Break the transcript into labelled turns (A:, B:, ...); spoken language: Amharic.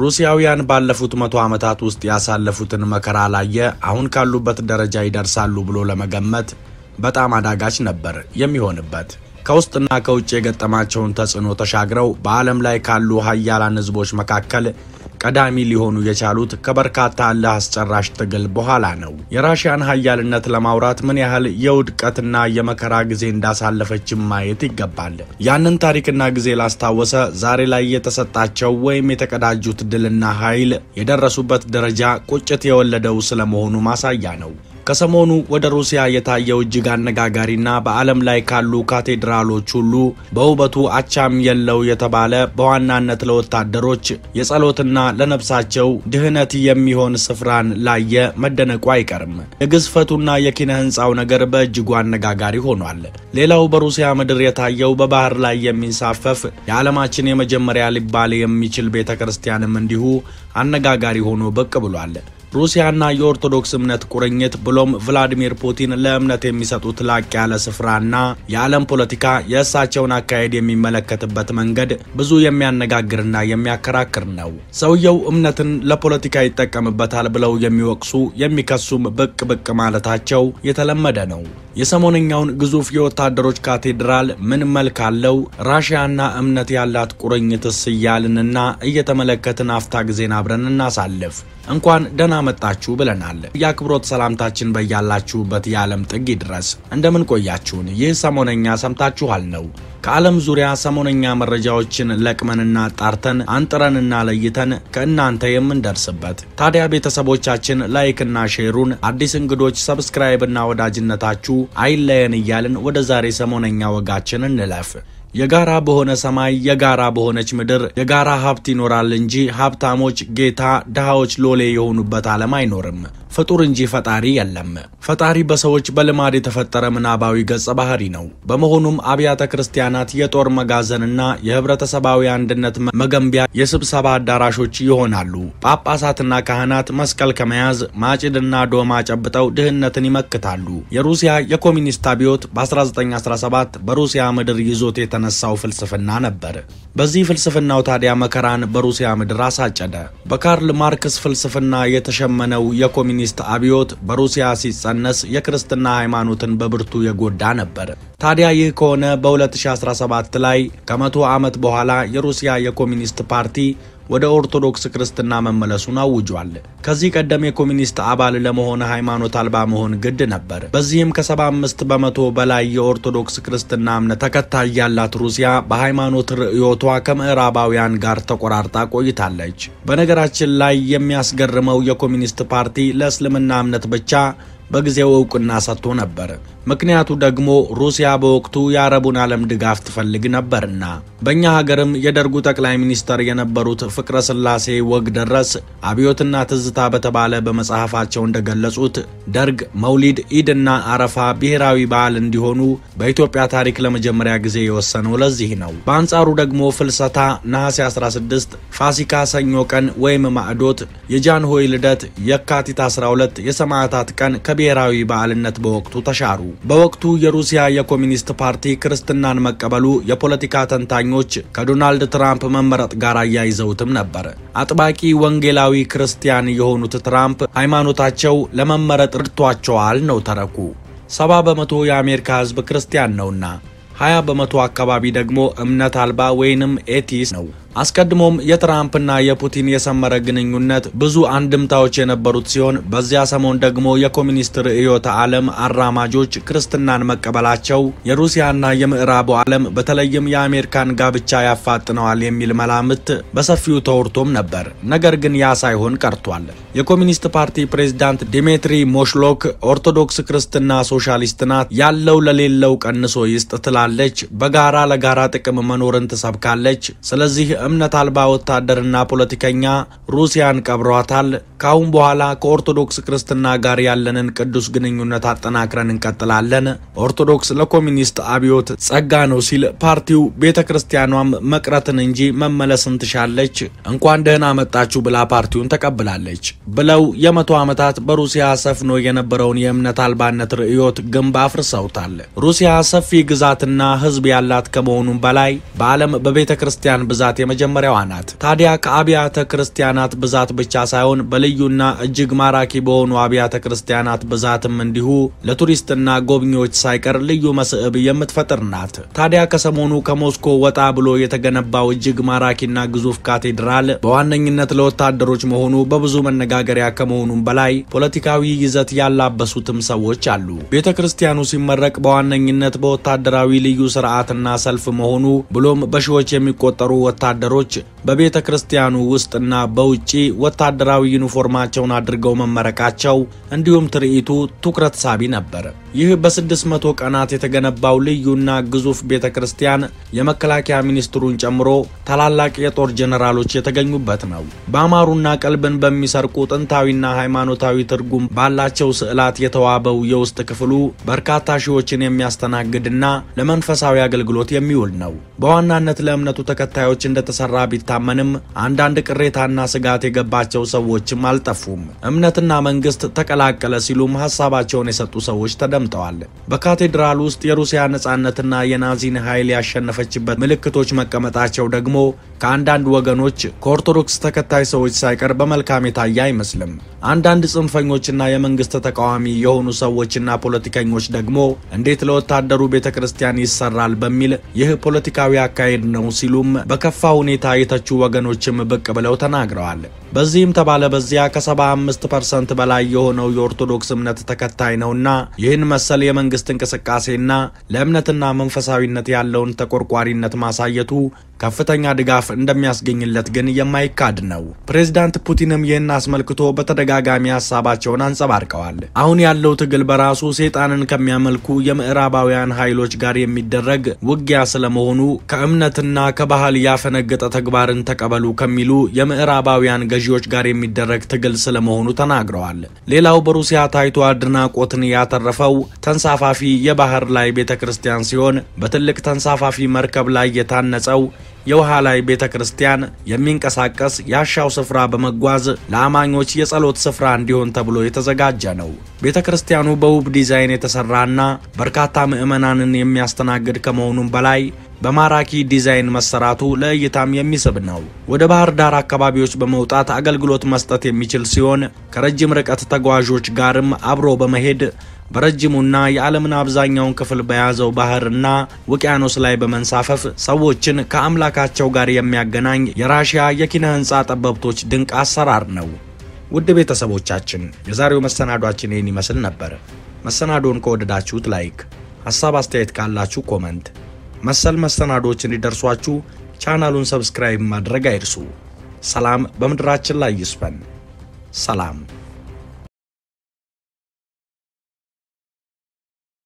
A: ሩሲያውያን ባለፉት መቶ ዓመታት ውስጥ ያሳለፉትን መከራ ላየ አሁን ካሉበት ደረጃ ይደርሳሉ ብሎ ለመገመት በጣም አዳጋች ነበር የሚሆንበት። ከውስጥና ከውጭ የገጠማቸውን ተጽዕኖ ተሻግረው በዓለም ላይ ካሉ ሀያላን ህዝቦች መካከል ቀዳሚ ሊሆኑ የቻሉት ከበርካታ እልህ አስጨራሽ ትግል በኋላ ነው። የራሽያን ሀያልነት ለማውራት ምን ያህል የውድቀትና የመከራ ጊዜ እንዳሳለፈችም ማየት ይገባል። ያንን ታሪክና ጊዜ ላስታወሰ ዛሬ ላይ የተሰጣቸው ወይም የተቀዳጁት ድልና ኃይል የደረሱበት ደረጃ ቁጭት የወለደው ስለመሆኑ ማሳያ ነው። ከሰሞኑ ወደ ሩሲያ የታየው እጅግ አነጋጋሪና በዓለም ላይ ካሉ ካቴድራሎች ሁሉ በውበቱ አቻም የለው የተባለ በዋናነት ለወታደሮች የጸሎትና ለነፍሳቸው ድህነት የሚሆን ስፍራን ላየ መደነቁ አይቀርም። የግዝፈቱና የኪነ ህንፃው ነገር በእጅጉ አነጋጋሪ ሆኗል። ሌላው በሩሲያ ምድር የታየው በባህር ላይ የሚንሳፈፍ የዓለማችን የመጀመሪያ ሊባል የሚችል ቤተ ክርስቲያንም እንዲሁ አነጋጋሪ ሆኖ ብቅ ብሏል። ሩሲያና የኦርቶዶክስ እምነት ቁርኝት ብሎም ቭላዲሚር ፑቲን ለእምነት የሚሰጡት ላቅ ያለ ስፍራና የዓለም ፖለቲካ የእሳቸውን አካሄድ የሚመለከትበት መንገድ ብዙ የሚያነጋግርና የሚያከራክር ነው። ሰውየው እምነትን ለፖለቲካ ይጠቀምበታል ብለው የሚወቅሱ የሚከሱም ብቅ ብቅ ማለታቸው የተለመደ ነው። የሰሞነኛውን ግዙፍ የወታደሮች ካቴድራል ምን መልክ አለው? ራሽያና እምነት ያላት ቁርኝትስ እያልንና እየተመለከትን አፍታ ጊዜን አብረን እናሳልፍ። እንኳን ደህና መጣችሁ ብለናል። የአክብሮት ሰላምታችን በያላችሁበት የዓለም ጥግ ድረስ እንደምን ቆያችሁን? ይህ ሰሞነኛ ሰምታችኋል ነው። ከዓለም ዙሪያ ሰሞነኛ መረጃዎችን ለቅመንና ጣርተን አንጥረንና ለይተን ከእናንተ የምንደርስበት። ታዲያ ቤተሰቦቻችን ላይክና ሼሩን፣ አዲስ እንግዶች ሰብስክራይብና ወዳጅነታችሁ አይለየን እያልን ወደ ዛሬ ሰሞነኛ ወጋችን እንለፍ። የጋራ በሆነ ሰማይ የጋራ በሆነች ምድር የጋራ ሀብት ይኖራል እንጂ ሀብታሞች ጌታ ድሃዎች ሎሌ የሆኑበት ዓለም አይኖርም። ፍጡር እንጂ ፈጣሪ የለም። ፈጣሪ በሰዎች በልማድ የተፈጠረ ምናባዊ ገጸ ባህሪ ነው። በመሆኑም አብያተ ክርስቲያናት የጦር መጋዘንና የህብረተሰባዊ አንድነት መገንቢያ የስብሰባ አዳራሾች ይሆናሉ። ጳጳሳትና ካህናት መስቀል ከመያዝ ማጭድና ዶማ ጨብጠው ድህነትን ይመክታሉ። የሩሲያ የኮሚኒስት አብዮት በ1917 በሩሲያ ምድር ይዞት የተነሳው ፍልስፍና ነበር። በዚህ ፍልስፍናው ታዲያ መከራን በሩሲያ ምድር አሳጨደ። በካርል ማርክስ ፍልስፍና የተሸመነው የኮሚኒስት የኮሚኒስት አብዮት በሩሲያ ሲጸነስ የክርስትና ሃይማኖትን በብርቱ የጎዳ ነበር። ታዲያ ይህ ከሆነ በ2017 ላይ ከመቶ ዓመት በኋላ የሩሲያ የኮሚኒስት ፓርቲ ወደ ኦርቶዶክስ ክርስትና መመለሱን አውጇል። ከዚህ ቀደም የኮሚኒስት አባል ለመሆን ሃይማኖት አልባ መሆን ግድ ነበር። በዚህም ከ75 በመቶ በላይ የኦርቶዶክስ ክርስትና እምነት ተከታይ ያላት ሩሲያ በሃይማኖት ርዕዮቷ ከምዕራባውያን ጋር ተቆራርጣ ቆይታለች። በነገራችን ላይ የሚያስገርመው የኮሚኒስት ፓርቲ ለእስልምና እምነት ብቻ በጊዜው እውቅና ሰጥቶ ነበር። ምክንያቱ ደግሞ ሩሲያ በወቅቱ የአረቡን ዓለም ድጋፍ ትፈልግ ነበርና። በእኛ ሀገርም የደርጉ ጠቅላይ ሚኒስተር የነበሩት ፍቅረ ስላሴ ወግ ደረስ አብዮትና ትዝታ በተባለ በመጽሐፋቸው እንደገለጹት ደርግ መውሊድ፣ ኢድና አረፋ ብሔራዊ በዓል እንዲሆኑ በኢትዮጵያ ታሪክ ለመጀመሪያ ጊዜ የወሰነው ለዚህ ነው። በአንጻሩ ደግሞ ፍልሰታ ነሐሴ 16፣ ፋሲካ ሰኞ ቀን ወይም ማዕዶት፣ የጃንሆይ ልደት የካቲት 12 የሰማዕታት ቀን ብሔራዊ በዓልነት በወቅቱ ተሻሩ። በወቅቱ የሩሲያ የኮሚኒስት ፓርቲ ክርስትናን መቀበሉ የፖለቲካ ተንታኞች ከዶናልድ ትራምፕ መመረጥ ጋር አያይዘውትም ነበር። አጥባቂ ወንጌላዊ ክርስቲያን የሆኑት ትራምፕ ሃይማኖታቸው ለመመረጥ ርድቷቸዋል ነው ተረኩ። ሰባ በመቶ የአሜሪካ ሕዝብ ክርስቲያን ነውና ሀያ በመቶ አካባቢ ደግሞ እምነት አልባ ወይንም ኤቲስ ነው። አስቀድሞም የትራምፕና የፑቲን የሰመረ ግንኙነት ብዙ አንድምታዎች የነበሩት ሲሆን በዚያ ሰሞን ደግሞ የኮሚኒስት ርዕዮተ ዓለም አራማጆች ክርስትናን መቀበላቸው የሩሲያና የምዕራቡ ዓለም በተለይም የአሜሪካን ጋብቻ ያፋጥነዋል የሚል መላምት በሰፊው ተወርቶም ነበር። ነገር ግን ያ ሳይሆን ቀርቷል። የኮሚኒስት ፓርቲ ፕሬዝዳንት ዲሜትሪ ሞሽሎክ ኦርቶዶክስ ክርስትና ሶሻሊስት ናት፣ ያለው ለሌለው ቀንሶ ይስጥ ትላለች፣ በጋራ ለጋራ ጥቅም መኖርን ትሰብካለች። ስለዚህ እምነት አልባ ወታደርና ፖለቲከኛ ሩሲያን ቀብሯታል። ከአሁን በኋላ ከኦርቶዶክስ ክርስትና ጋር ያለንን ቅዱስ ግንኙነት አጠናክረን እንቀጥላለን። ኦርቶዶክስ ለኮሚኒስት አብዮት ጸጋ ነው ሲል ፓርቲው ቤተ ክርስቲያኗም መቅረትን እንጂ መመለስን ትሻለች፣ እንኳን ደህና መጣችሁ ብላ ፓርቲውን ተቀብላለች ብለው የመቶ ዓመታት በሩሲያ ሰፍኖ የነበረውን የእምነት አልባነት ርዕዮት ግንብ አፍርሰውታል። ሩሲያ ሰፊ ግዛትና ሕዝብ ያላት ከመሆኑም በላይ በዓለም በቤተ ክርስቲያን ብዛት የመጀመሪያዋ ናት። ታዲያ ከአብያተ ክርስቲያናት ብዛት ብቻ ሳይሆን በል ልዩና እጅግ ማራኪ በሆኑ አብያተ ክርስቲያናት ብዛትም እንዲሁ ለቱሪስትና ጎብኚዎች ሳይቀር ልዩ መስህብ የምትፈጥር ናት። ታዲያ ከሰሞኑ ከሞስኮ ወጣ ብሎ የተገነባው እጅግ ማራኪና ግዙፍ ካቴድራል በዋነኝነት ለወታደሮች መሆኑ በብዙ መነጋገሪያ ከመሆኑም በላይ ፖለቲካዊ ይዘት ያላበሱትም ሰዎች አሉ። ቤተ ክርስቲያኑ ሲመረቅ በዋነኝነት በወታደራዊ ልዩ ስርዓትና ሰልፍ መሆኑ ብሎም በሺዎች የሚቆጠሩ ወታደሮች በቤተ ክርስቲያኑ ውስጥና በውጪ ወታደራዊ ዩኒፎ ዩኒፎርማቸውን አድርገው መመረቃቸው እንዲሁም ትርኢቱ ትኩረት ሳቢ ነበር። ይህ በ600 ቀናት የተገነባው ልዩና ግዙፍ ቤተ ክርስቲያን የመከላከያ ሚኒስትሩን ጨምሮ ታላላቅ የጦር ጄኔራሎች የተገኙበት ነው። በአማሩና ቀልብን በሚሰርቁ ጥንታዊና ሃይማኖታዊ ትርጉም ባላቸው ስዕላት የተዋበው የውስጥ ክፍሉ በርካታ ሺዎችን የሚያስተናግድና ለመንፈሳዊ አገልግሎት የሚውል ነው። በዋናነት ለእምነቱ ተከታዮች እንደተሰራ ቢታመንም አንዳንድ ቅሬታና ስጋት የገባቸው ሰዎችም አልጠፉም። እምነትና መንግስት ተቀላቀለ ሲሉም ሀሳባቸውን የሰጡ ሰዎች ተደምጠዋል። በካቴድራል ውስጥ የሩሲያ ነጻነትና የናዚን ኃይል ያሸነፈችበት ምልክቶች መቀመጣቸው ደግሞ ከአንዳንድ ወገኖች ከኦርቶዶክስ ተከታይ ሰዎች ሳይቀር በመልካም የታየ አይመስልም። አንዳንድ ጽንፈኞችና የመንግስት ተቃዋሚ የሆኑ ሰዎችና ፖለቲከኞች ደግሞ እንዴት ለወታደሩ ቤተ ክርስቲያን ይሰራል በሚል ይህ ፖለቲካዊ አካሄድ ነው ሲሉም በከፋ ሁኔታ የተቹ ወገኖችም ብቅ ብለው ተናግረዋል። በዚህም ተባለ በዚያ ከ75 ፐርሰንት በላይ የሆነው የኦርቶዶክስ እምነት ተከታይ ነውና ይህን መሰል የመንግስት እንቅስቃሴና ለእምነትና መንፈሳዊነት ያለውን ተቆርቋሪነት ማሳየቱ ከፍተኛ ድጋፍ እንደሚያስገኝለት ግን የማይካድ ነው። ፕሬዚዳንት ፑቲንም ይህን አስመልክቶ በተደጋጋሚ ሀሳባቸውን አንጸባርቀዋል። አሁን ያለው ትግል በራሱ ሰይጣንን ከሚያመልኩ የምዕራባውያን ኃይሎች ጋር የሚደረግ ውጊያ ስለመሆኑ ከእምነትና ከባህል ያፈነገጠ ተግባርን ተቀበሉ ከሚሉ የምዕራባውያን ገዢዎች ጋር የሚደረግ ትግል ስለመሆኑ ተናግረዋል። ሌላው በሩሲያ ታይቶ አድናቆትን ያተረፈው ተንሳፋፊ የባህር ላይ ቤተ ክርስቲያን ሲሆን በትልቅ ተንሳፋፊ መርከብ ላይ የታነጸው የውሃ ላይ ቤተ ክርስቲያን የሚንቀሳቀስ የአሻው ስፍራ በመጓዝ ለአማኞች የጸሎት ስፍራ እንዲሆን ተብሎ የተዘጋጀ ነው። ቤተ ክርስቲያኑ በውብ ዲዛይን የተሰራና በርካታ ምዕመናንን የሚያስተናግድ ከመሆኑም በላይ በማራኪ ዲዛይን መሰራቱ ለእይታም የሚስብ ነው። ወደ ባህር ዳር አካባቢዎች በመውጣት አገልግሎት መስጠት የሚችል ሲሆን ከረጅም ርቀት ተጓዦች ጋርም አብሮ በመሄድ በረጅሙና የዓለምን አብዛኛውን ክፍል በያዘው ባህርና ውቅያኖስ ላይ በመንሳፈፍ ሰዎችን ከአምላካቸው ጋር የሚያገናኝ የራሽያ የኪነ ህንፃ ጠበብቶች ድንቅ አሰራር ነው። ውድ ቤተሰቦቻችን የዛሬው መሰናዷችን ይህን ይመስል ነበር። መሰናዶን ከወደዳችሁት ላይክ፣ ሀሳብ አስተያየት ካላችሁ ኮመንት፣ መሰል መሰናዶዎች እንዲደርሷችሁ ቻናሉን ሰብስክራይብ ማድረግ አይርሱ። ሰላም በምድራችን ላይ ይስፈን። ሰላም